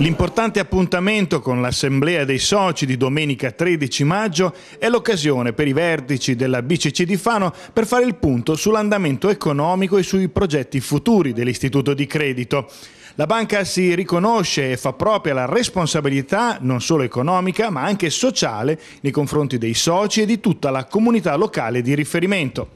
L'importante appuntamento con l'Assemblea dei Soci di domenica 13 maggio è l'occasione per i vertici della BCC di Fano per fare il punto sull'andamento economico e sui progetti futuri dell'istituto di credito. La banca si riconosce e fa propria la responsabilità non solo economica ma anche sociale nei confronti dei soci e di tutta la comunità locale di riferimento.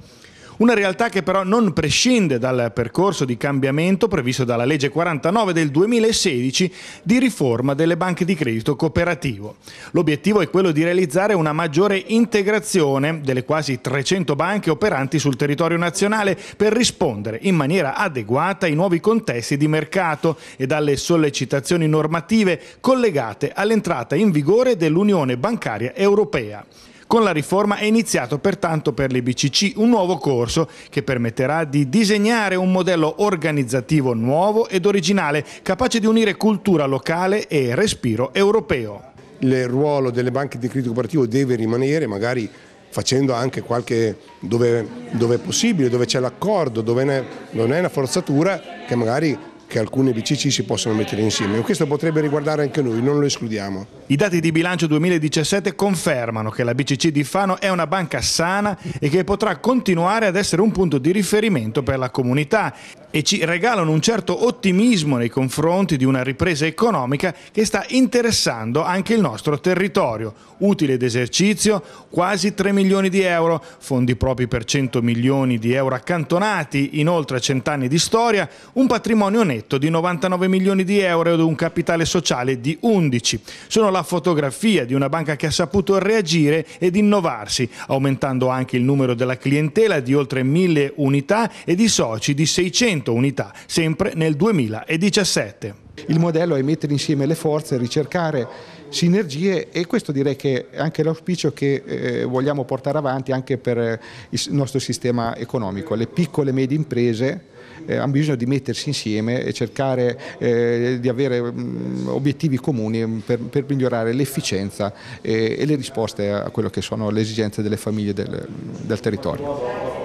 Una realtà che però non prescinde dal percorso di cambiamento previsto dalla legge 49 del 2016 di riforma delle banche di credito cooperativo. L'obiettivo è quello di realizzare una maggiore integrazione delle quasi 300 banche operanti sul territorio nazionale per rispondere in maniera adeguata ai nuovi contesti di mercato e dalle sollecitazioni normative collegate all'entrata in vigore dell'Unione bancaria europea. Con la riforma è iniziato pertanto per le BCC un nuovo corso che permetterà di disegnare un modello organizzativo nuovo ed originale, capace di unire cultura locale e respiro europeo. Il ruolo delle banche di credito cooperativo deve rimanere, magari facendo anche qualche dove, dove è possibile, dove c'è l'accordo, dove non è una forzatura che magari che alcune BCC si possono mettere insieme. Questo potrebbe riguardare anche noi, non lo escludiamo. I dati di bilancio 2017 confermano che la BCC di Fano è una banca sana e che potrà continuare ad essere un punto di riferimento per la comunità e ci regalano un certo ottimismo nei confronti di una ripresa economica che sta interessando anche il nostro territorio. Utile d'esercizio quasi 3 milioni di euro, fondi propri per 100 milioni di euro accantonati in oltre 100 anni di storia, un patrimonio netto di 99 milioni di euro ed un capitale sociale di 11. Sono la fotografia di una banca che ha saputo reagire ed innovarsi, aumentando anche il numero della clientela di oltre 1000 unità e di soci di 600 unità, sempre nel 2017. Il modello è mettere insieme le forze, ricercare sinergie e questo direi che è anche l'auspicio che eh, vogliamo portare avanti anche per il nostro sistema economico. Le piccole e medie imprese eh, hanno bisogno di mettersi insieme e cercare eh, di avere mh, mm, obiettivi comuni mm, per, per migliorare l'efficienza e, eh, e, le risposte a quello che sono le esigenze delle famiglie del, del territorio.